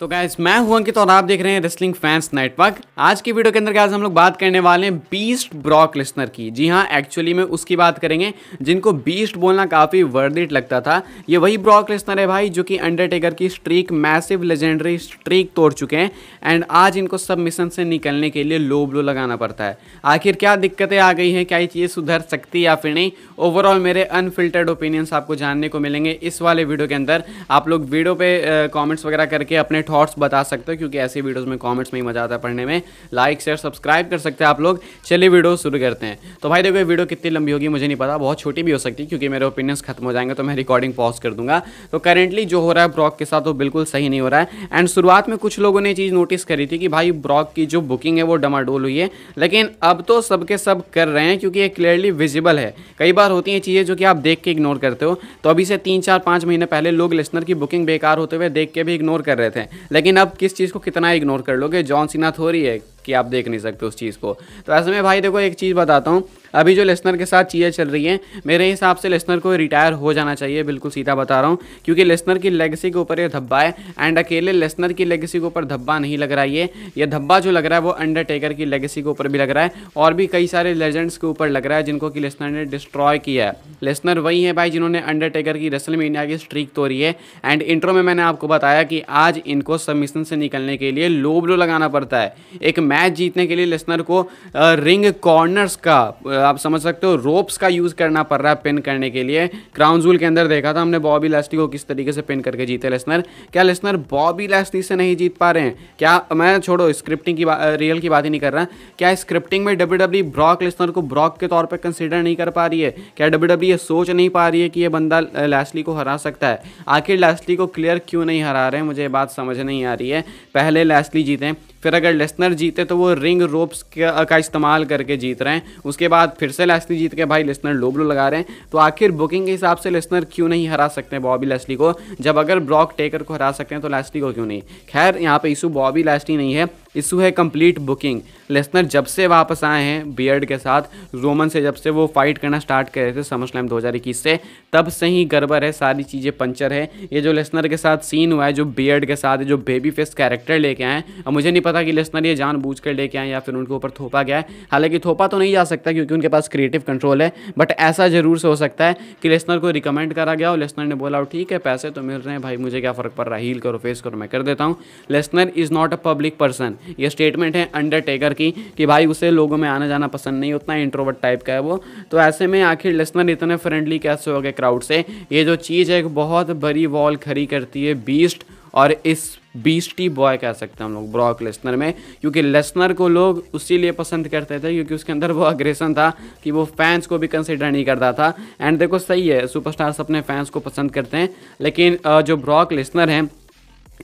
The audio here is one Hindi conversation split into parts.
तो गैस मैं हूं अंकित तो और आप देख रहे हैं रेसलिंग फैंस नेटवर्क आज की वीडियो के अंदर गैस हम लोग बात करने वाले हैं बीस्ट ब्रॉक लिस्नर की जी हाँ एक्चुअली में उसकी बात करेंगे जिनको बीस्ट बोलना काफ़ी वर्दिट लगता था ये वही ब्रॉक लिस्नर है भाई जो कि अंडरटेकर की स्ट्रीक मैसिव लेजेंडरी स्ट्रीक तोड़ चुके हैं एंड आज इनको सब मिशन से निकलने के लिए लो ब्लो लगाना पड़ता है आखिर क्या दिक्कतें आ गई हैं क्या ये चीज़ें सुधर सकती या फिर नहीं ओवरऑल मेरे अनफिल्टर्ड ओपिनियंस आपको जानने को मिलेंगे इस वाले वीडियो के अंदर आप लोग वीडियो पर कॉमेंट्स वगैरह करके अपने थॉट्स बता सकते हो क्योंकि ऐसी वीडियोस में कमेंट्स में ही मजा आता है पढ़ने में लाइक शेयर सब्सक्राइब कर सकते हैं आप लोग चलिए वीडियो शुरू करते हैं तो भाई देखो ये वीडियो कितनी लंबी होगी मुझे नहीं पता बहुत छोटी भी हो सकती है क्योंकि मेरे ओपिनियंस खत्म हो जाएंगे तो मैं रिकॉर्डिंग पॉज कर दूंगा तो करेंटली जो हो रहा है ब्रॉक के साथ वो बिल्कुल सही नहीं हो रहा है एंड शुरुआत में कुछ लोगों ने चीज़ नोटिस करी थी कि भाई ब्रॉक की जो बुकिंग है वो डमाडोल हुई है लेकिन अब तो सबके सब कर रहे हैं क्योंकि ये क्लियरली विजिबल है कई बार होती हैं चीज़ें जो कि आप देख के इग्नोर करते हो तो अभी से तीन चार पाँच महीने पहले लोग लिस्नर की बुकिंग बेकार होते हुए देख के भी इग्नोर कर रहे थे लेकिन अब किस चीज़ को कितना इग्नोर कर लोगे जॉन सीना थोड़ी है कि आप देख नहीं सकते उस चीज़ को तो ऐसे में भाई देखो एक चीज़ बताता हूँ अभी जो लेसनर के साथ चीज़ें चल रही हैं मेरे हिसाब से लेसनर को रिटायर हो जाना चाहिए बिल्कुल सीधा बता रहा हूँ क्योंकि लेसनर की लेगेसी के ऊपर ये धब्बा है एंड अकेले लेसनर की लेगेसी के ऊपर धब्बा नहीं लग रहा ये यह धब्बा जो लग रहा है वो अंडरटेकर की लेगेसी के ऊपर भी लग रहा है और भी कई सारे लेजेंड्स के ऊपर लग रहा है जिनको कि लेसनर ने डिस्ट्रॉय किया है लेसनर वही है भाई जिन्होंने अंडरटेकर की रसल इंडिया की स्ट्रीक तोड़ी है एंड इंट्रो में मैंने आपको बताया कि आज इनको सबमिशन से निकलने के लिए लोबलो लगाना पड़ता है एक मैच जीतने के लिए लेसनर को रिंग कॉर्नर्स का आप समझ सकते हो रोप्स का यूज़ करना पड़ रहा है पिन करने के लिए क्राउन जूल के अंदर देखा था हमने बॉबी लेस्टी को किस तरीके से पिन करके जीते लेसनर क्या लेसनर बॉबी लेस्टी से नहीं जीत पा रहे हैं क्या मैं छोड़ो स्क्रिप्टिंग की रियल की बात ही नहीं कर रहा क्या स्क्रिप्टिंग में डब्ल्यू डब्ल्यू ब्रॉक लेसनर को ब्रॉक के तौर पर कंसिडर नहीं कर पा रही है क्या डब्ल्यू डब्ल्यू e ये सोच नहीं पा रही है कि ये बंदा लैसली को हरा सकता है आखिर लैसली को क्लियर क्यों नहीं हरा रहे हैं मुझे ये बात समझ नहीं आ रही है पहले लैसली जीते फिर अगर लेसनर जीते तो वो रिंग रोप्स का, का इस्तेमाल करके जीत रहे हैं उसके बाद फिर से लेस्ली जीत के भाई लेसनर लोबलो लगा रहे हैं तो आखिर बुकिंग के हिसाब से लेसनर क्यों नहीं हरा सकते बॉबी लेस्ली को जब अगर ब्रॉक टेकर को हरा सकते हैं तो लेस्ली को क्यों नहीं खैर यहाँ पे इशू बॉबी लेस्ली नहीं है इशू है कंप्लीट बुकिंग लेसनर जब से वापस आए हैं बियर्ड के साथ रोमन से जब से वो फाइट करना स्टार्ट करे थे समर स्लैम दो से तब से ही गड़बड़ है सारी चीज़ें पंचर है ये जो लेसनर के साथ सीन हुआ है जो बियर्ड के साथ जो बेबी फेस कैरेक्टर लेके आए और मुझे नहीं पता कि लेसनर ये जानबूझ कर लेके आए या फिर उनके ऊपर थोपा गया है हालांकि थोपा तो नहीं जा सकता क्योंकि उनके पास क्रिएटिव कंट्रोल है बट ऐसा ज़रूर से हो सकता है कि लेसनर को रिकमेंड करा गया और लेसनर ने बोला ठीक है पैसे तो मिल रहे हैं भाई मुझे क्या फ़र्क पड़ रहा है हील करो फेस करो मैं कर देता हूँ Lesnar is not a public person ये स्टेटमेंट है अंडरटेकर की कि भाई उसे लोगों में आना जाना पसंद नहीं उतना इंट्रोवर्ट टाइप का है वो तो ऐसे में आखिर लिसनर इतने फ्रेंडली कैसे हो गए क्राउड से ये जो चीज़ है एक बहुत बड़ी वॉल खड़ी करती है बीस्ट और इस बीस्टी बॉय कह सकते हैं हम लोग ब्रॉक लेसनर में क्योंकि लेसनर को लोग उसी लिए पसंद करते थे क्योंकि उसके अंदर वो अग्रेशन था कि वो फैंस को भी कंसिडर नहीं करता था एंड देखो सही है सुपरस्टार्स अपने फैंस को पसंद करते हैं लेकिन जो ब्रॉक लेसनर हैं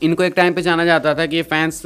इनको एक टाइम पे जाना जाता था कि ये फैंस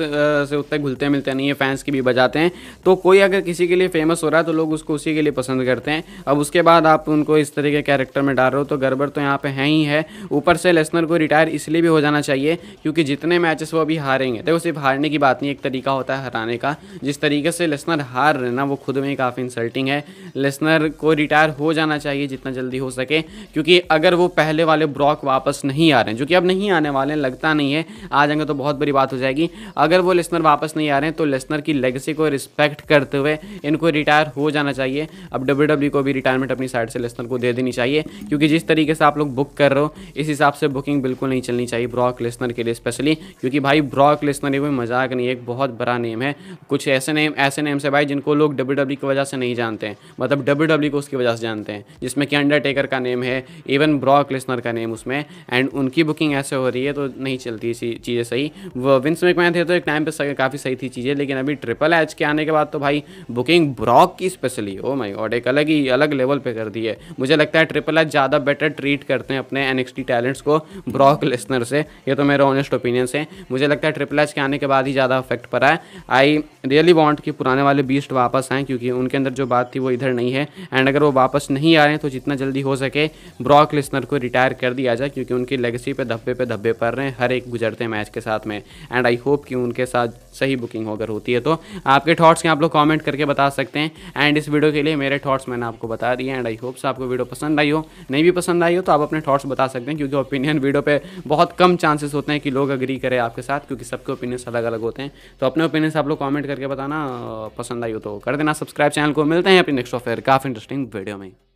से उतने घुलते मिलते नहीं ये फैंस की भी बजाते हैं तो कोई अगर किसी के लिए फेमस हो रहा है तो लोग उसको उसी के लिए पसंद करते हैं अब उसके बाद आप उनको इस तरह के कैरेक्टर में डाल रहे हो तो गड़बड़ तो यहाँ पे है ही है ऊपर से लेसनर को रिटायर इसलिए भी हो जाना चाहिए क्योंकि जितने मैचेस वो अभी हारेंगे देखो सिर्फ हारने की बात नहीं एक तरीका होता है हराने का जिस तरीके से लेसनर हार रहे ना वो खुद में ही काफ़ी इंसल्टिंग है लेसनर को रिटायर हो जाना चाहिए जितना जल्दी हो सके क्योंकि अगर वो पहले वाले ब्रॉक वापस नहीं आ रहे हैं जो कि अब नहीं आने वाले लगता नहीं है आ जाएंगे तो बहुत बड़ी बात हो जाएगी अगर वो लिसनर वापस नहीं आ रहे हैं तो लिसनर की लेगेसी को रिस्पेक्ट करते हुए इनको रिटायर हो जाना चाहिए अब डब्ल्यू e को भी रिटायरमेंट अपनी साइड से लिसनर को दे देनी चाहिए क्योंकि जिस तरीके से आप लोग बुक कर रहे हो इस हिसाब से बुकिंग बिल्कुल नहीं चलनी चाहिए ब्रॉक लिसनर के लिए स्पेशली क्योंकि भाई ब्रॉक लिसनर ये कोई मजाक नहीं एक बहुत बड़ा नेम है कुछ ऐसे नेम ऐसे नेम से भाई जिनको लोग डब्ल्यू e की वजह से नहीं जानते हैं मतलब डब्ल्यू e को उसकी वजह से जानते हैं जिसमें कि अंडरटेकर का नेम है इवन ब्रॉक लिसनर का नेम उसमें एंड उनकी बुकिंग ऐसे हो रही है तो नहीं चलती इसी चीज़ें सही वो विंस मैकमैन थे तो एक टाइम पर काफ़ी सही थी चीज़ें लेकिन अभी ट्रिपल एच के आने के बाद तो भाई बुकिंग ब्रॉक की स्पेशली ओ माई गॉड एक अलग ही अलग लेवल पे कर दी है मुझे लगता है ट्रिपल एच ज़्यादा बेटर ट्रीट करते हैं अपने एन टैलेंट्स को ब्रॉक लिस्नर से ये तो मेरा ऑनेस्ट ओपिनियंस है मुझे लगता है ट्रिपल एच के आने के बाद ही ज़्यादा अफेक्ट पड़ा है आई रियली वॉन्ट कि पुराने वाले बीस्ट वापस आएँ क्योंकि उनके अंदर जो बात थी वो इधर नहीं है एंड अगर वो वापस नहीं आ रहे हैं तो जितना जल्दी हो सके ब्रॉक लिस्नर को रिटायर कर दिया जाए क्योंकि उनकी लेगेसी पे धब्बे पे धब्बे पड़ रहे हैं हर एक गुजर करते हैं मैच के साथ में एंड आई होप कि उनके साथ सही बुकिंग अगर होती है तो आपके थॉट्स के आप लोग कमेंट करके बता सकते हैं एंड इस वीडियो के लिए मेरे थॉट्स मैंने आपको बता दिए एंड आई होप से आपको वीडियो पसंद आई हो नहीं भी पसंद आई हो तो आप अपने थॉट्स बता सकते हैं क्योंकि ओपिनियन वीडियो पे बहुत कम चांसेस होते हैं कि लोग अग्री करें आपके साथ क्योंकि सबके ओपिनियंस अलग अलग होते हैं तो अपने ओपिनियंस आप लोग कॉमेंट करके बताना पसंद आई हो तो कर देना सब्सक्राइब चैनल को मिलते हैं अपने नेक्स्ट ऑफेयर काफ़ी इंटरेस्टिंग वीडियो में